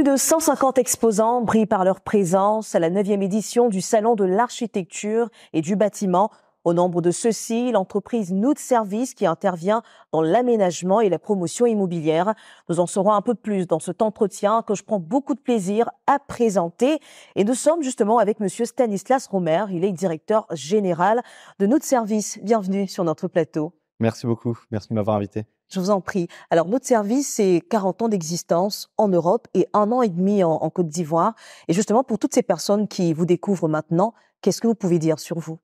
Plus de 150 exposants brillent par leur présence à la 9e édition du Salon de l'architecture et du bâtiment. Au nombre de ceux-ci, l'entreprise Nout Service qui intervient dans l'aménagement et la promotion immobilière. Nous en saurons un peu plus dans cet entretien que je prends beaucoup de plaisir à présenter. Et nous sommes justement avec monsieur Stanislas Romer. Il est directeur général de Nout Service. Bienvenue sur notre plateau. Merci beaucoup. Merci de m'avoir invité. Je vous en prie. Alors, notre service, c'est 40 ans d'existence en Europe et un an et demi en, Côte d'Ivoire. Et justement, pour toutes ces personnes qui vous découvrent maintenant, qu'est-ce que vous pouvez dire sur vous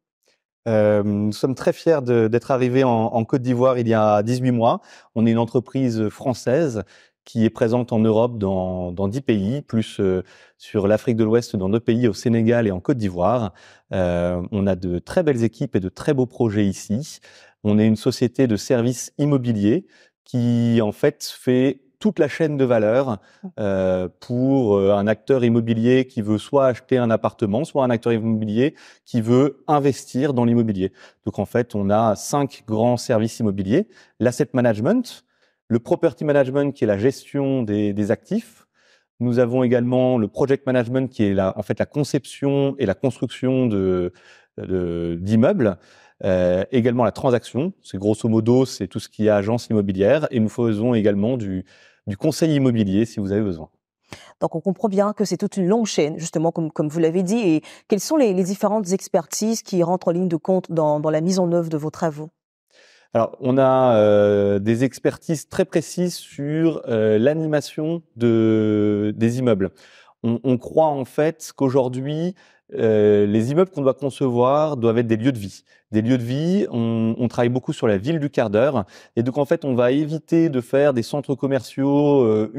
euh, nous sommes très fiers d'être arrivés en, en Côte d'Ivoire il y a 18 mois. On est une entreprise française qui est présente en Europe dans, dans 10 pays, plus euh, sur l'Afrique de l'Ouest dans deux pays, au Sénégal et en Côte d'Ivoire. Euh, on a de très belles équipes et de très beaux projets ici. On est une société de services immobiliers qui, en fait, fait toute la chaîne de valeur euh, pour un acteur immobilier qui veut soit acheter un appartement, soit un acteur immobilier qui veut investir dans l'immobilier. Donc en fait, on a cinq grands services immobiliers l'asset management, le property management qui est la gestion des, actifs. Nous avons également le project management qui est la, en fait la conception et la construction de, d'immeubles. Euh, également la transaction, c'est grosso modo c'est tout ce qui est agence immobilière. Et nous faisons également du, conseil immobilier si vous avez besoin. Donc on comprend bien que c'est toute une longue chaîne, justement, comme, vous l'avez dit. Et quelles sont les, différentes expertises qui rentrent en ligne de compte dans, dans la mise en œuvre de vos travaux alors, on a euh, des expertises très précises sur euh, l'animation de, des immeubles. On, on, croit en fait qu'aujourd'hui, euh, les immeubles qu'on doit concevoir doivent être des lieux de vie. Des lieux de vie, on, travaille beaucoup sur la ville du quart d'heure. Et donc, en fait, on va éviter de faire des centres commerciaux euh,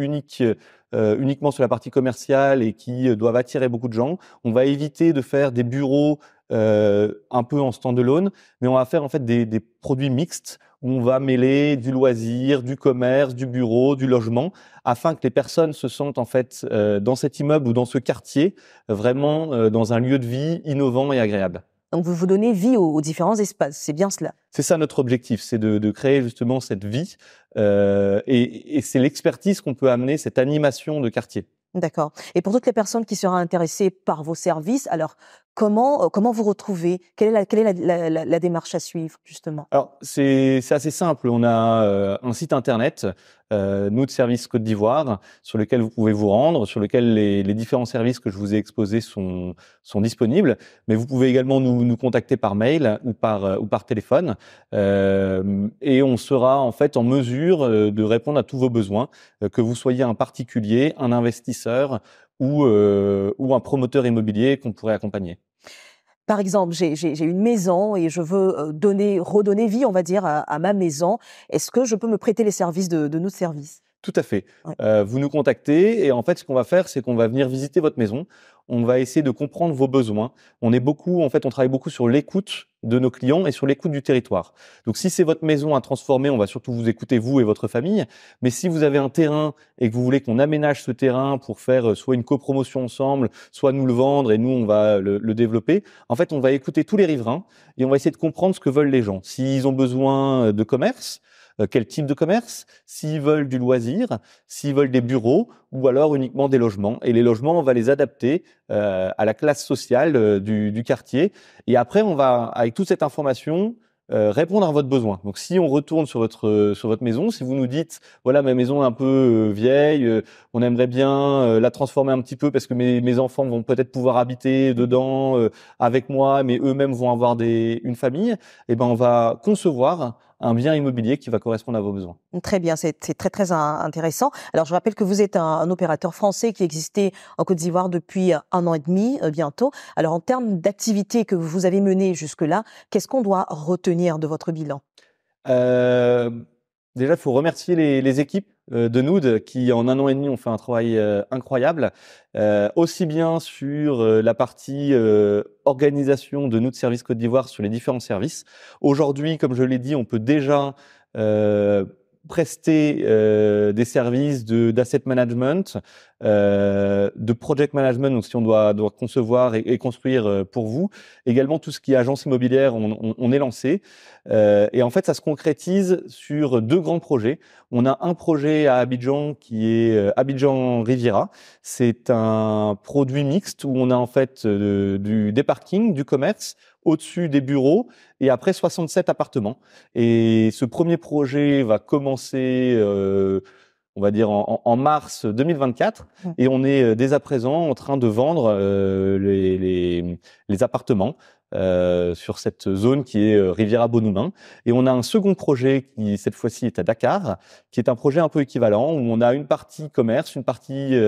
euh, uniquement sur la partie commerciale et qui doivent attirer beaucoup de gens. On va éviter de faire des bureaux un peu en stand-alone, mais on va faire en fait des produits mixtes on va mêler du loisir, du commerce, du bureau, du logement, afin que les personnes se sentent en fait euh, dans cet immeuble ou dans ce quartier vraiment euh, dans un lieu de vie innovant et agréable. Donc vous vous donnez vie aux, différents espaces, c'est bien cela. C'est ça notre objectif, c'est de, créer justement cette vie euh, et, c'est l'expertise qu'on peut amener, cette animation de quartier. D'accord. Et pour toutes les personnes qui seront intéressées par vos services, alors Comment, euh, comment vous retrouvez Quelle est, la, quelle est la, démarche à suivre, justement Alors, c'est assez simple. On a euh, un site internet, euh, nous de Service Côte d'Ivoire, sur lequel vous pouvez vous rendre, sur lequel les, différents services que je vous ai exposés sont, sont disponibles. Mais vous pouvez également nous, nous contacter par mail ou par, ou par téléphone. et on sera en fait en mesure de répondre à tous vos besoins, que vous soyez un particulier, un investisseur, euh, ou, un promoteur immobilier qu'on pourrait accompagner par exemple, j'ai une maison et je veux euh, donner, redonner vie, on va dire, à, ma maison. Est-ce que je peux me prêter les services de, de notre service tout à fait. Euh, vous nous contactez et en fait, ce qu'on va faire, c'est qu'on va venir visiter votre maison. On va essayer de comprendre vos besoins. On est beaucoup, en fait, on travaille beaucoup sur l'écoute de nos clients et sur l'écoute du territoire. Donc, si c'est votre maison à transformer, on va surtout vous écouter vous et votre famille. Mais si vous avez un terrain et que vous voulez qu'on aménage ce terrain pour faire euh, soit une copromotion ensemble, soit nous le vendre et nous on va euh, le, le développer, en fait, on va écouter tous les riverains et on va essayer de comprendre ce que veulent les gens. S'ils ont besoin de commerce, euh, quel type de commerce, s'ils veulent du loisir, s'ils veulent des bureaux ou alors uniquement des logements. Et les logements, on va les adapter euh, à la classe sociale euh, du, du, quartier. Et après, on va, avec toute cette information, euh, répondre à votre besoin. Donc si on retourne sur votre sur votre maison, si vous nous dites voilà ma maison est un peu euh, vieille, on aimerait bien la transformer un petit peu parce que mes, mes enfants vont peut-être pouvoir habiter dedans avec moi, mais eux-mêmes vont avoir des une famille, et eh ben on va concevoir un bien immobilier qui va correspondre à vos besoins. Très bien, c'est très très intéressant. Alors je rappelle que vous êtes un, opérateur français qui existait en Côte d'Ivoire depuis euh, un an et demi euh, bientôt. Alors en termes d'activités que vous avez menées jusque-là, qu'est-ce qu'on doit retenir de votre bilan euh, Déjà, il faut remercier les, équipes euh, de Nude qui, en un an et demi, ont fait un travail euh, incroyable, euh, aussi bien sur la partie organisation de Nude Service Côte d'Ivoire sur les différents services. Aujourd'hui, comme je l'ai dit, on peut déjà prester euh, des services d'asset management, euh, de project management, donc si on doit, doit concevoir et, construire euh, pour vous. Également tout ce qui est agence immobilière, on, on, est lancé. Euh, et en fait, ça se concrétise sur deux grands projets. On a un projet à Abidjan qui est euh, Abidjan Riviera. C'est un produit mixte où on a en fait du, des parkings, du commerce, au-dessus des bureaux et après 67 appartements. Et ce premier projet va commencer euh, on va dire en, mars 2024, et on est euh, dès à présent en train de vendre euh, les, les, appartements euh, sur cette zone qui est Riviera Bonoumain. Et on a un second projet qui cette fois-ci est à Dakar, qui est un projet un peu équivalent où on a une partie commerce, une partie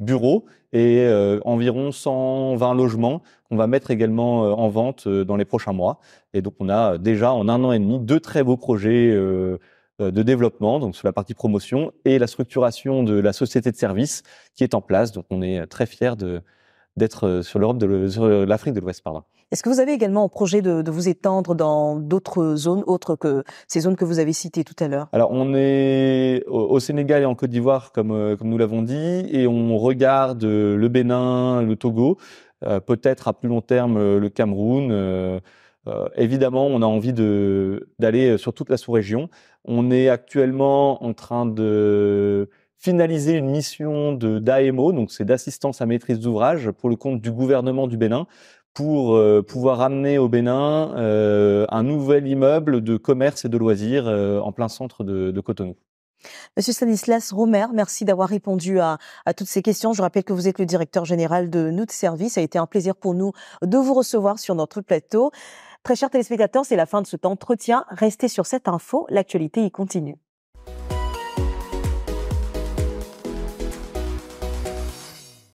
bureau et environ 120 logements qu'on va mettre également en vente dans les prochains mois. Et donc on a déjà en un an et demi deux très beaux projets. Euh, euh, de développement, donc sur la partie promotion, et la structuration de la société de services qui est en place. Donc on est très fiers de, d'être euh, sur l'Europe, de l'Afrique de l'Ouest, pardon. Est-ce que vous avez également en projet de, vous étendre dans d'autres zones, autres que ces zones que vous avez citées tout à l'heure Alors, on est au, Sénégal et en Côte d'Ivoire, comme, euh, comme nous l'avons dit, et on regarde le Bénin, le Togo, peut-être à plus long terme le Cameroun. Euh, évidemment, on a envie d'aller euh, sur toute la sous-région. On est actuellement en train de finaliser une mission de d'AMO, donc c'est d'assistance à maîtrise d'ouvrage pour le compte du gouvernement du Bénin, pour euh, pouvoir amener au Bénin un nouvel immeuble de commerce et de loisirs en plein centre de, Cotonou. Monsieur Stanislas Romer, merci d'avoir répondu à, à, toutes ces questions. Je rappelle que vous êtes le directeur général de notre service. Ça a été un plaisir pour nous de vous recevoir sur notre plateau. Très chers téléspectateurs, c'est la fin de cet entretien. Restez sur cette info, l'actualité y continue.